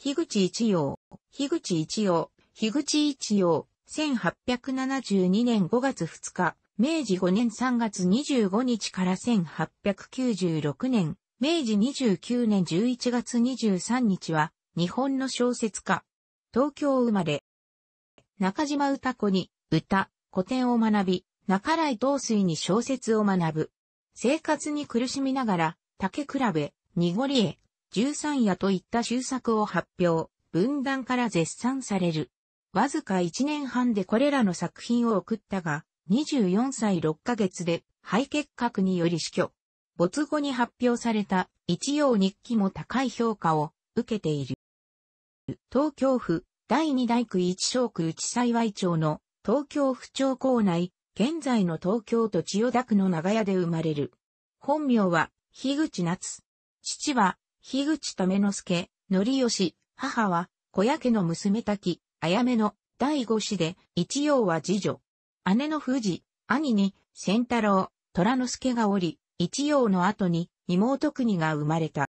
樋口一葉、樋口一葉、樋口一葉、1872年5月2日、明治5年3月25日から1896年、明治29年11月23日は、日本の小説家、東京生まれ、中島歌子に、歌、古典を学び、中来東水に小説を学ぶ。生活に苦しみながら、竹比べ、濁り絵、13夜といった終作を発表、分断から絶賛される。わずか1年半でこれらの作品を送ったが、24歳6ヶ月で肺結核により死去。没後に発表された一葉日記も高い評価を受けている。東京府第二大区一小区内幸町の東京府庁構内、現在の東京都千代田区の長屋で生まれる。本名は、樋口夏。父は、樋口為之助、則義、母は、小屋家の娘滝、あやめの、第五子で、一葉は次女。姉の富士、兄に、仙太郎、虎之助がおり、一葉の後に、妹国が生まれた。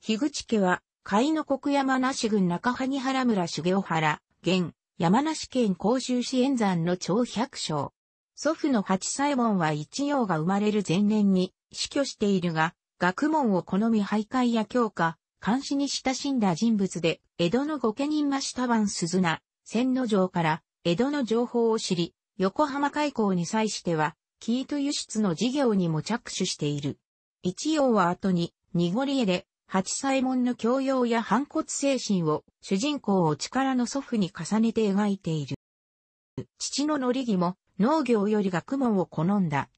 樋口家は、海の国山梨郡中萩原村修行原、現、山梨県甲州市円山の長百姓。祖父の八歳門は一葉が生まれる前年に死去しているが、学問を好み徘徊や強化、監視に親しんだ人物で、江戸の御家人増田湾鈴名、千之城から江戸の情報を知り、横浜開港に際しては、キート輸出の事業にも着手している。一葉は後に、濁り絵で、八左衛門の教養や反骨精神を、主人公を力の祖父に重ねて描いている。父の則義も、農業より学問を好んだ。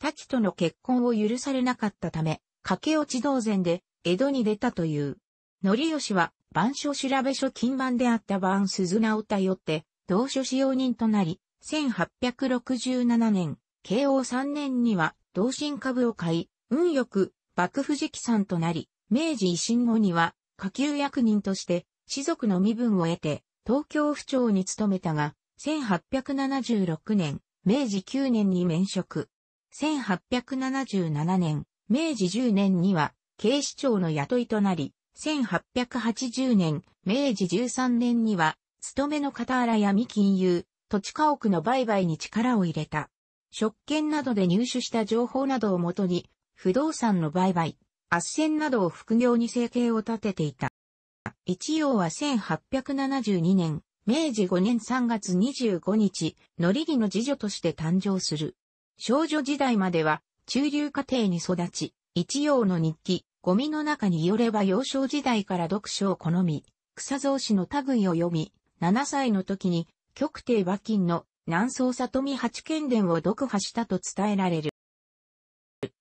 滝との結婚を許されなかったため、駆け落ち同然で、江戸に出たという。則吉は、番所調べ所金番であった番鈴名を頼って、同所使用人となり、1867年、慶応3年には、同心株を買い、運よく、幕府直参となり、明治維新後には、下級役人として、士族の身分を得て、東京府庁に勤めたが、1876年、明治9年に免職。1877年、明治10年には警視庁の雇いとなり、1880年、明治13年には、勤めの荒や闇金融、土地家屋の売買に力を入れた。職権などで入手した情報などをもとに、不動産の売買、圧旋などを副業に生計を立てていた。一葉は1872年、明治5年3月25日、のりぎの次女として誕生する。少女時代までは中流家庭に育ち、一葉の日記、ゴミの中によれば幼少時代から読書を好み、草造紙の類を読み、7歳の時に極低馬金の南宋里見八剣伝を読破したと伝えられる。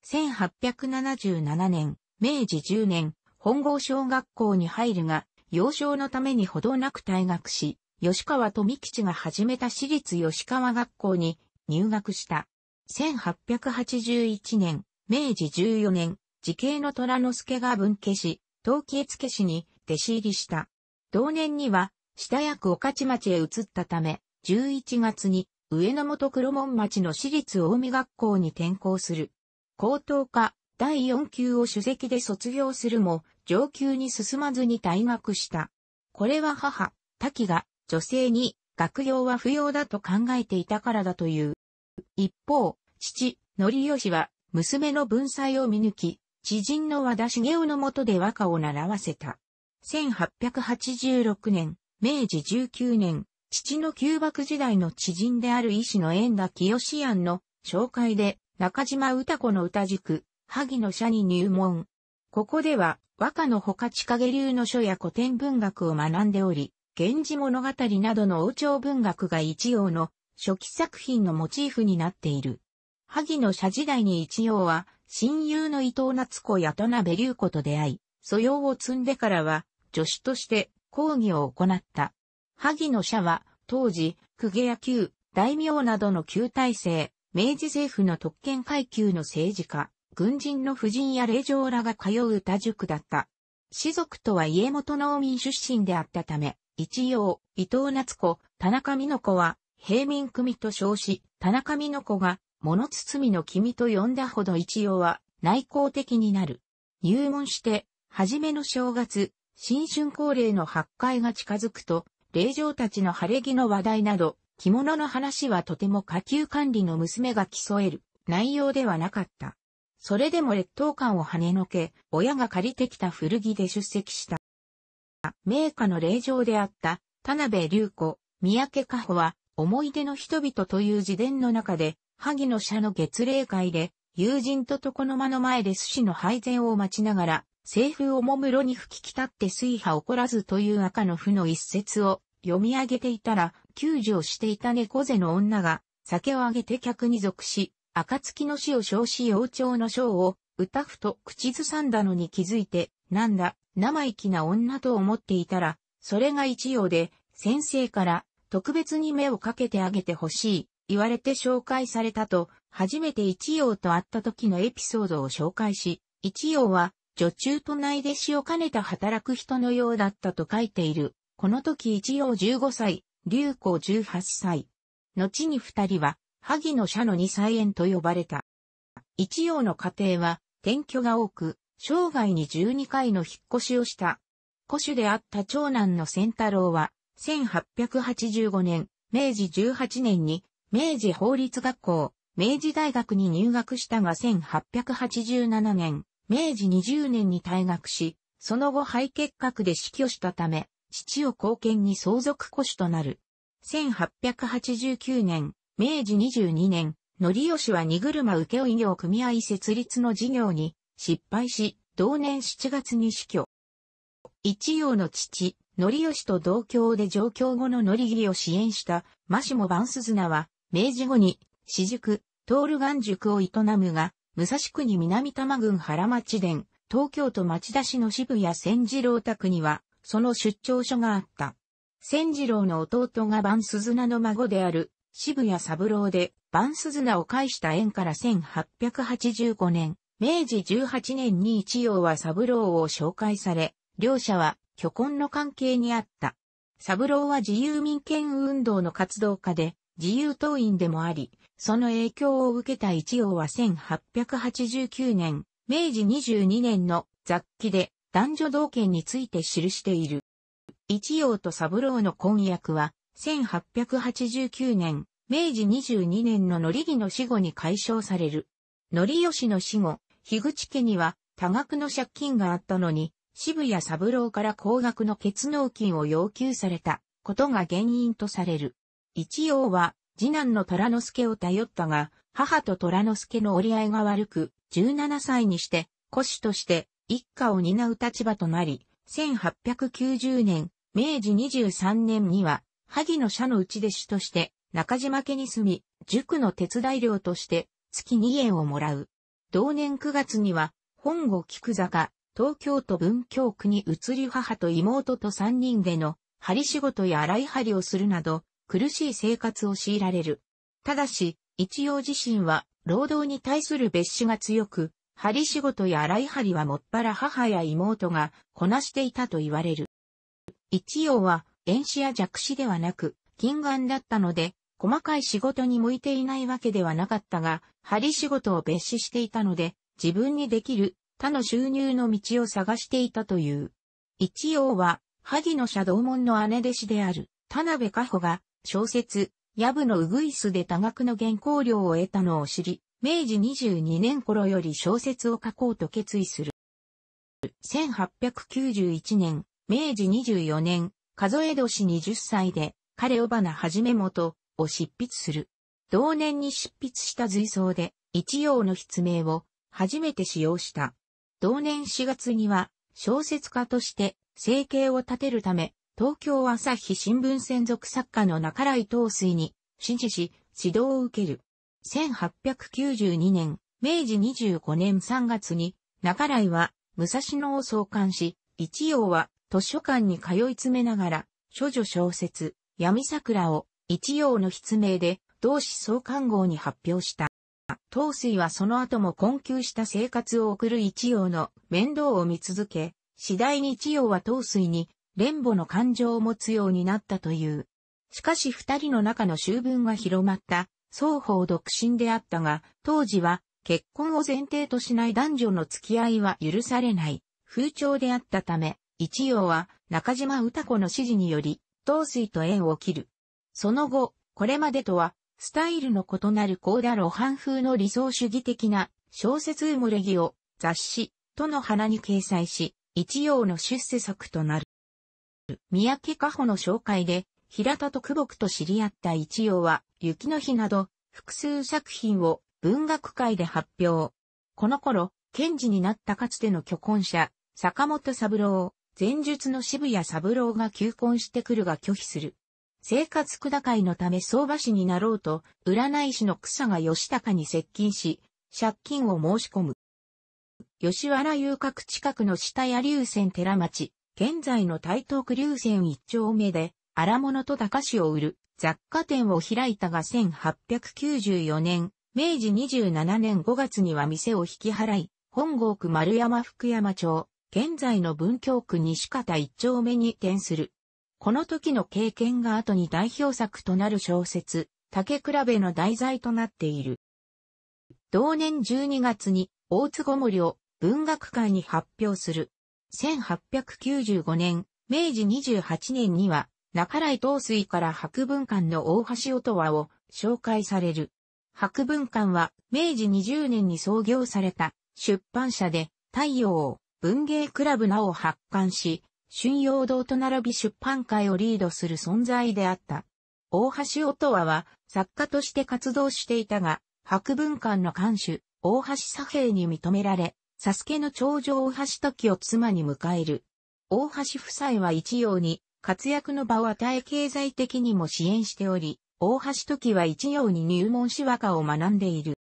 1877年、明治10年、本郷小学校に入るが、幼少のためにほどなく退学し、吉川富吉が始めた私立吉川学校に入学した。1881年、明治14年、時系の虎之助が分家し、東器絵付けに弟子入りした。同年には、下役御徒町へ移ったため、11月に上野元黒門町の私立大見学校に転校する。高等科第4級を主席で卒業するも、上級に進まずに退学した。これは母、滝が女性に学業は不要だと考えていたからだという。一方、父、則義は、娘の文才を見抜き、知人の和田茂雄のもとで和歌を習わせた。1886年、明治19年、父の旧幕時代の知人である医師の縁田清庵の紹介で、中島歌子の歌塾、萩の社に入門。ここでは、和歌のほか近下流の書や古典文学を学んでおり、源氏物語などの王朝文学が一応の初期作品のモチーフになっている。萩の社時代に一葉は、親友の伊藤夏子や田辺隆子と出会い、素養を積んでからは、助手として講義を行った。萩の社は、当時、公家野球、大名などの旧体制、明治政府の特権階級の政治家、軍人の婦人や霊嬢らが通う多塾だった。士族とは家元農民出身であったため、一応、伊藤夏子、田中美乃子は、平民組と称し、田中美乃子が物包みの君と呼んだほど一応は内向的になる。入門して、初めの正月、新春恒例の八会が近づくと、霊場たちの晴れ着の話題など、着物の話はとても下級管理の娘が競える内容ではなかった。それでも劣等感を跳ねのけ、親が借りてきた古着で出席した。名家の霊場であった田辺隆子、三宅加穂は思い出の人々という自伝の中で萩の社の月例会で、友人と床の間の前で寿司の配膳を待ちながら、政風をもむろに吹き来たって水波起こらずという赤の負の一節を読み上げていたら、救助をしていた猫背の女が、酒をあげて客に属し、暁の死を称し王朝の章を、歌ふと口ずさんだのに気づいて、なんだ、生意気な女と思っていたら、それが一様で、先生から、特別に目をかけてあげてほしい、言われて紹介されたと、初めて一葉と会った時のエピソードを紹介し、一葉は、女中と内弟子を兼ねた働く人のようだったと書いている。この時一葉15歳、流行18歳。後に二人は、萩の社の二歳園と呼ばれた。一葉の家庭は、転居が多く、生涯に12回の引っ越しをした。古種であった長男の仙太郎は、1885年、明治18年に明治法律学校、明治大学に入学したが1887年、明治20年に退学し、その後肺結核で死去したため、父を後見に相続古種となる。1889年、明治22年、則しは荷車請負業組合設立の事業に失敗し、同年7月に死去。一葉の父、則しと同郷で上京後の則義を支援した、マシモ・バンスズナは、明治後に、私塾、トールガン塾を営むが、武蔵国南多摩郡原町殿、東京都町田市の渋谷千次郎宅には、その出張所があった。千次郎の弟が万鈴名の孫である渋谷三郎で、万鈴名を介した縁から1885年、明治18年に一葉は三郎を紹介され、両者は虚婚の関係にあった。三郎は自由民権運動の活動家で、自由党員でもあり、その影響を受けた一応は1889年、明治22年の雑記で男女同権について記している。一葉と三郎の婚約は、1889年、明治22年の乗木の死後に解消される。乗義の死後、樋口家には多額の借金があったのに、渋谷三郎から高額の血納金を要求されたことが原因とされる。一応は、次男の虎之助を頼ったが、母と虎之助の折り合いが悪く、17歳にして、古子として一家を担う立場となり、1890年、明治23年には、萩の社の内弟子として、中島家に住み、塾の手伝い料として、月2円をもらう。同年9月には、本郷菊坂、東京都文京区に移り母と妹と3人での、針仕事や洗い針をするなど、苦しい生活を強いられる。ただし、一葉自身は、労働に対する別紙が強く、針仕事や洗い針はもっぱら母や妹がこなしていたと言われる。一葉は、遠視や弱視ではなく、近眼だったので、細かい仕事に向いていないわけではなかったが、針仕事を別紙していたので、自分にできる他の収入の道を探していたという。一応は、萩のシャドウ門の姉弟子である、田辺加穂が、小説、ヤブのウグイスで多額の原稿料を得たのを知り、明治22年頃より小説を書こうと決意する。1891年、明治24年、数え年20歳で、彼を花はじめもとを執筆する。同年に執筆した随想で、一葉の筆名を初めて使用した。同年4月には、小説家として生計を立てるため、東京朝日新聞専属作家の中来東水に、指示し、指導を受ける。1892年、明治25年3月に、中来は、武蔵野を創刊し、一葉は、図書館に通い詰めながら、諸女小説、闇桜を、一葉の筆名で、同志創刊号に発表した。東水はその後も困窮した生活を送る一葉の面倒を見続け、次第に一葉は東水にレンボの感情を持つようになったという。しかし二人の中の修文が広まった、双方独身であったが、当時は結婚を前提としない男女の付き合いは許されない風潮であったため、一葉は中島歌子の指示により、東水と縁を切る。その後、これまでとは、スタイルの異なる高田露伴風の理想主義的な小説埋もれ着を雑誌、との花に掲載し、一葉の出世作となる。三宅加穂の紹介で、平田と久保区と知り合った一葉は、雪の日など、複数作品を文学界で発表。この頃、賢治になったかつての虚婚者、坂本三郎、前述の渋谷三郎が求婚してくるが拒否する。生活砕いのため相場師になろうと、占い師の草が吉高に接近し、借金を申し込む。吉原遊郭近くの下谷流線寺町、現在の台東区流線一丁目で、荒物と高紙を売る雑貨店を開いたが1894年、明治27年5月には店を引き払い、本郷区丸山福山町、現在の文京区西方一丁目に転する。この時の経験が後に代表作となる小説、竹比べの題材となっている。同年12月に大津ごもりを文学界に発表する。1895年、明治28年には、中来東水から博文館の大橋音羽を紹介される。博文館は明治20年に創業された出版社で太陽を文芸クラブなを発刊し、春陽堂と並び出版会をリードする存在であった。大橋音羽は作家として活動していたが、博文館の館主、大橋左平に認められ、サスケの長女大橋時を妻に迎える。大橋夫妻は一様に活躍の場を与え経済的にも支援しており、大橋時は一様に入門し和歌を学んでいる。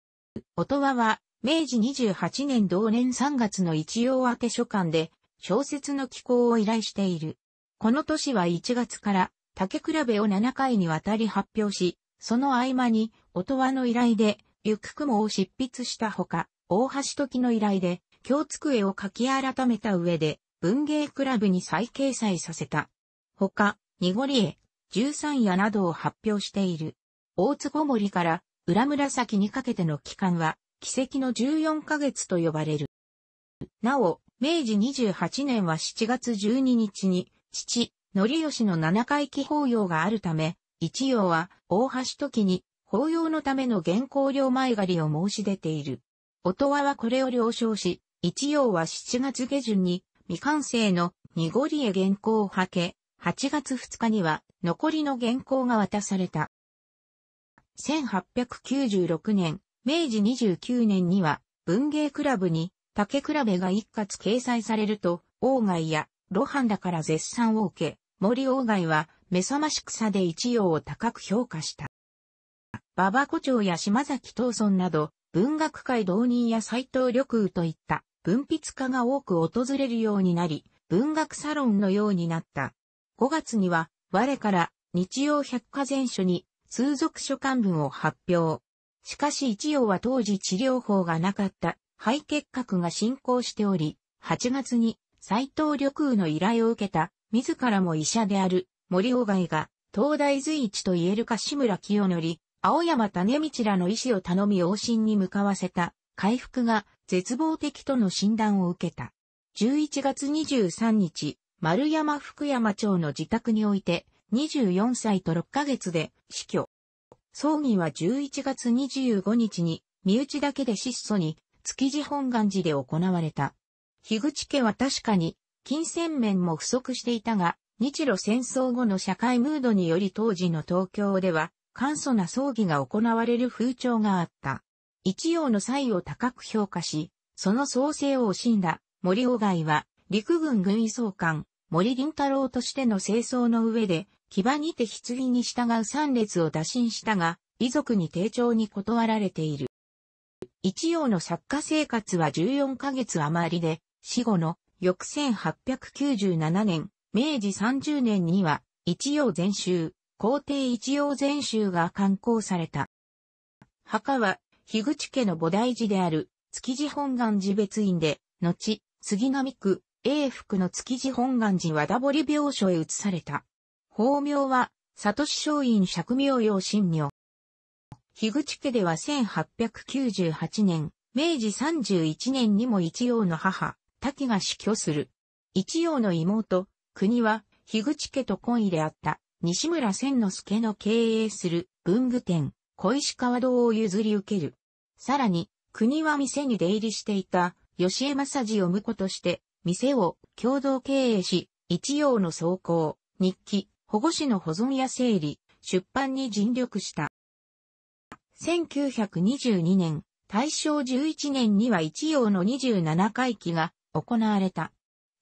音羽は明治28年同年3月の一様宛書館で小説の寄稿を依頼している。この年は1月から竹比べを7回にわたり発表し、その合間に音羽の依頼でゆく雲を執筆したほか、大橋時の依頼で京机を書き改めた上で、文芸クラブに再掲載させた。ほか、濁り絵、十三夜などを発表している。大坪森から裏紫にかけての期間は、奇跡の14ヶ月と呼ばれる。なお、明治28年は7月12日に、父、則吉の七回忌法要があるため、一葉は大橋時に法要のための原稿料前借りを申し出ている。音羽はこれを了承し、一葉は7月下旬に未完成の濁りへ原稿をはけ、8月2日には残りの原稿が渡された。1896年、明治29年には文芸クラブに竹比べが一括掲載されると、王外や露伴だから絶賛を受け、森王外は目覚ましくさで一葉を高く評価した。馬場古町や島崎藤村など、文学界同人や斎藤緑雨といった文筆家が多く訪れるようになり、文学サロンのようになった。5月には、我から日曜百科全書に通俗書刊文を発表。しかし一葉は当時治療法がなかった肺結核が進行しており、8月に斎藤緑雨の依頼を受けた自らも医者である森鴎外が東大随一と言えるか志村清則、青山種道らの医師を頼み往診に向かわせた回復が絶望的との診断を受けた。11月23日、丸山福山町の自宅において、24歳と6ヶ月で死去。葬儀は11月25日に、身内だけで質素に、築地本願寺で行われた。樋口家は確かに、金銭面も不足していたが、日露戦争後の社会ムードにより当時の東京では、簡素な葬儀が行われる風潮があった。一葉の才を高く評価し、その創生を惜しんだ森鴎外は、陸軍軍医総監、森林太郎としての清掃の上で、牙にて棺に従う三列を打診したが、遺族に丁重に断られている。一葉の作家生活は14ヶ月余りで、死後の翌1897年、明治30年には、一葉全集、皇帝一葉全集が刊行された。墓は樋口家の菩提寺である、築地本願寺別院で、後、杉並区、永福の築地本願寺和田堀病所へ移された。法名は、里市松院釈明用神女。樋口家では1898年、明治31年にも一葉の母、滝が死去する。一葉の妹、国は、樋口家と婚入であった、西村千之助の経営する文具店、小石川堂を譲り受ける。さらに、国は店に出入りしていた、吉江正治を婿として、店を共同経営し、一葉の走行、日記、保護士の保存や整理、出版に尽力した。1922年、大正11年には一葉の27回期が行われた。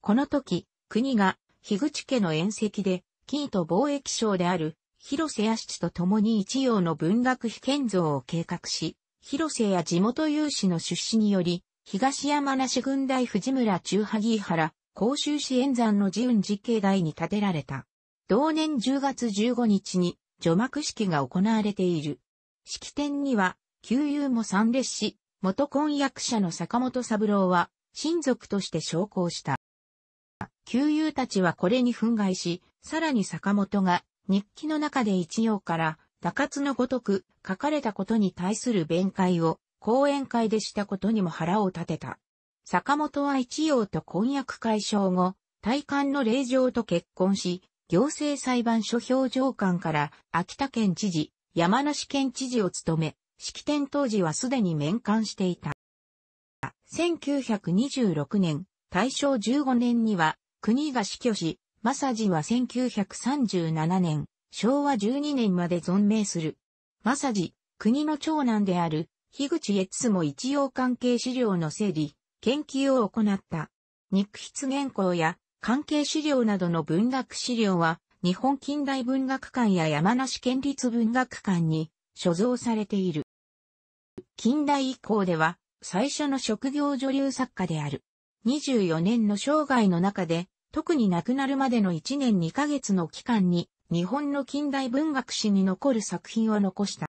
この時、国が、樋口家の宴席で、金と貿易商である、広瀬や七と共に一葉の文学非建造を計画し、広瀬や地元有志の出資により、東山梨軍大藤村中萩原、甲州市円山の自運寺境内に建てられた。同年10月15日に、除幕式が行われている。式典には、旧友も参列し、元婚約者の坂本三郎は、親族として昇降した。旧友たちはこれに憤慨し、さらに坂本が日記の中で一行から、打滑のごとく書かれたことに対する弁解を講演会でしたことにも腹を立てた。坂本は一葉と婚約解消後、大官の令状と結婚し、行政裁判所表情官から秋田県知事、山梨県知事を務め、式典当時はすでに面関していた。1926年、大正15年には国が死去し、マサジは1937年、昭和12年まで存命する。マサジ、国の長男である、樋口悦も一応関係資料の整理、研究を行った。肉筆原稿や関係資料などの文学資料は、日本近代文学館や山梨県立文学館に所蔵されている。近代以降では、最初の職業女流作家である。24年の生涯の中で、特に亡くなるまでの1年2ヶ月の期間に、日本の近代文学史に残る作品を残した。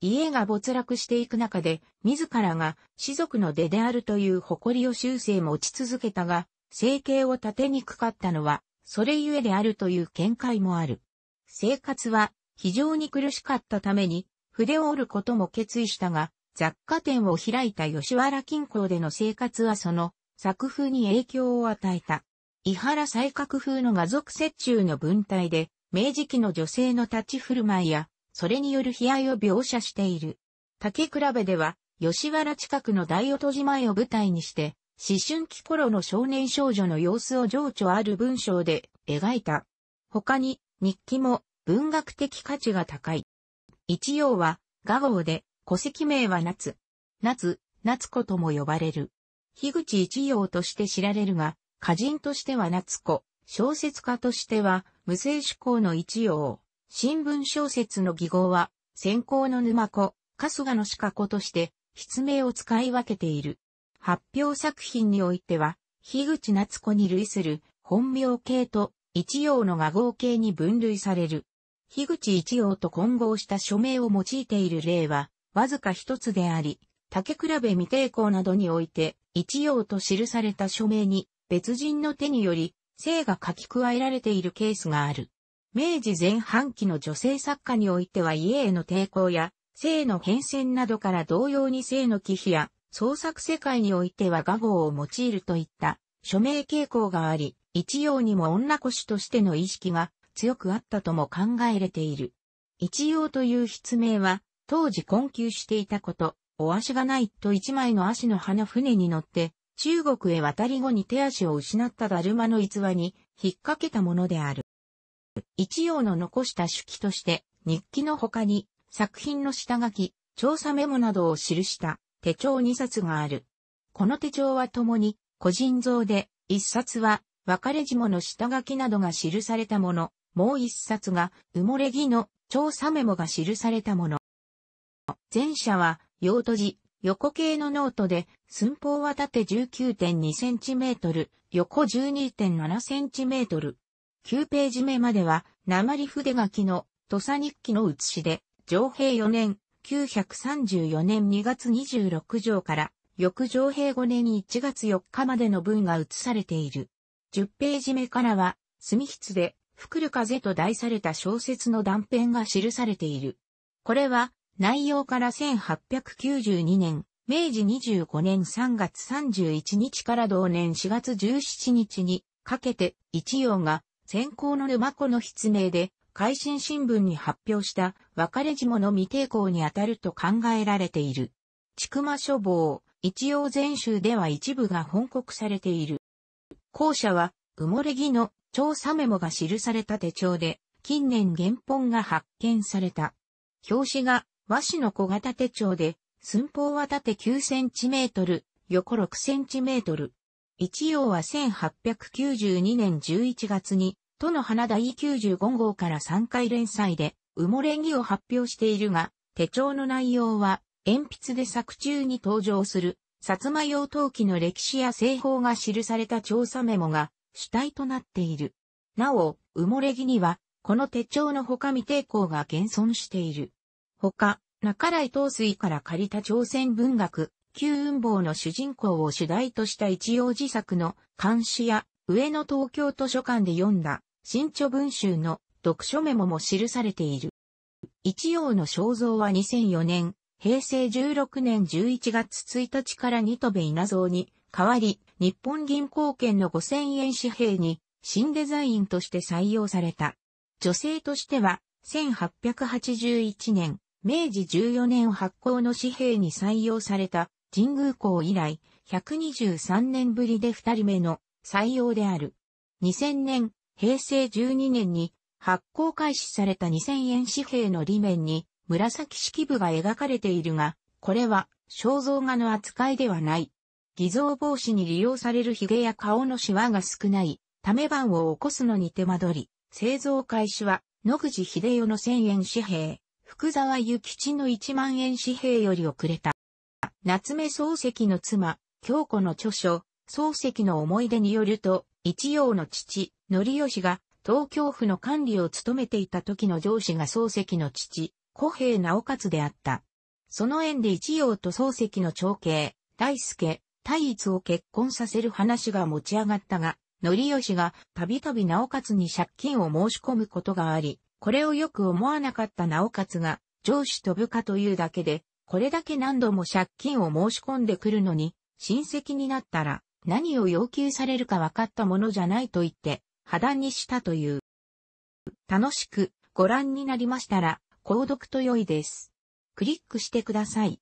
家が没落していく中で、自らが士族の出であるという誇りを正も持ち続けたが、生計を立てにくかったのは、それゆえであるという見解もある。生活は非常に苦しかったために、筆を折ることも決意したが、雑貨店を開いた吉原近郊での生活はその作風に影響を与えた。伊原西閣風の画族折衷の文体で、明治期の女性の立ち振る舞いや、それによる悲哀を描写している。竹比べでは、吉原近くの大音まいを舞台にして、思春期頃の少年少女の様子を情緒ある文章で描いた。他に、日記も文学的価値が高い。一葉は、画号で、戸籍名は夏。夏、夏子とも呼ばれる。樋口一葉として知られるが、歌人としては夏子、小説家としては無声志向の一葉、新聞小説の義号は、先行の沼子、春日の鹿子として、筆名を使い分けている。発表作品においては、樋口夏子に類する本名系と一葉の画号系に分類される。樋口一葉と混合した署名を用いている例は、わずか一つであり、竹比べ未定校などにおいて、一葉と記された署名に、別人の手により、性が書き加えられているケースがある。明治前半期の女性作家においては家への抵抗や、性の変遷などから同様に性の忌避や、創作世界においては画号を用いるといった署名傾向があり、一様にも女子としての意識が強くあったとも考えれている。一様という筆名は、当時困窮していたこと、お足がないと一枚の足の葉の船に乗って、中国へ渡り後に手足を失ったダルマの逸話に引っ掛けたものである。一葉の残した手記として日記の他に作品の下書き、調査メモなどを記した手帳2冊がある。この手帳はともに個人像で一冊は別れ地もの下書きなどが記されたもの、もう一冊が埋もれ木の調査メモが記されたもの。前者は用途時、横系のノートで、寸法は縦 19.2cm、横 12.7cm。9ページ目までは、鉛筆書きの土佐日記の写しで、上平4年、934年2月26条から、翌上平5年1月4日までの文が写されている。10ページ目からは、墨筆で、ふくる風と題された小説の断片が記されている。これは、内容から1892年、明治25年3月31日から同年4月17日にかけて一葉が先行の沼子の筆名で改新新聞に発表した別れもの未抵抗にあたると考えられている。千曲書房、一葉全集では一部が本国されている。後者は埋もれ木の調査メモが記された手帳で近年原本が発見された。表紙が和紙の小型手帳で、寸法は縦9センチメートル、横6センチメートル。一葉は1892年11月に、都の花第95号から3回連載で、埋もれ着を発表しているが、手帳の内容は、鉛筆で作中に登場する、薩摩用陶器の歴史や製法が記された調査メモが主体となっている。なお、埋もれ着には、この手帳の他未定抗が現存している。ほか、中来東水から借りた朝鮮文学、旧雲坊の主人公を主題とした一葉自作の監視や上野東京図書館で読んだ新著文集の読書メモも記されている。一葉の肖像は2004年、平成16年11月1日から二戸部稲造に代わり、日本銀行券の5000円紙幣に新デザインとして採用された。女性としては1881年明治14年発行の紙幣に採用された神宮校以来123年ぶりで2人目の採用である。2000年、平成12年に発行開始された2000円紙幣の裏面に紫式部が描かれているが、これは肖像画の扱いではない。偽造防止に利用される髭や顔のシワが少ない、ため板を起こすのに手間取り、製造開始は野口秀代の1000円紙幣。福沢諭吉の1万円紙幣より遅れた。夏目漱石の妻、京子の著書、漱石の思い出によると、一葉の父、則義が東京府の管理を務めていた時の上司が漱石の父、小平直勝であった。その縁で一葉と漱石の長兄、大輔、大一を結婚させる話が持ち上がったが、則義がたびたび直勝に借金を申し込むことがあり、これをよく思わなかった直勝が、上司と部下というだけで、これだけ何度も借金を申し込んでくるのに、親戚になったら何を要求されるか分かったものじゃないと言って、破談にしたという。楽しくご覧になりましたら、購読と良いです。クリックしてください。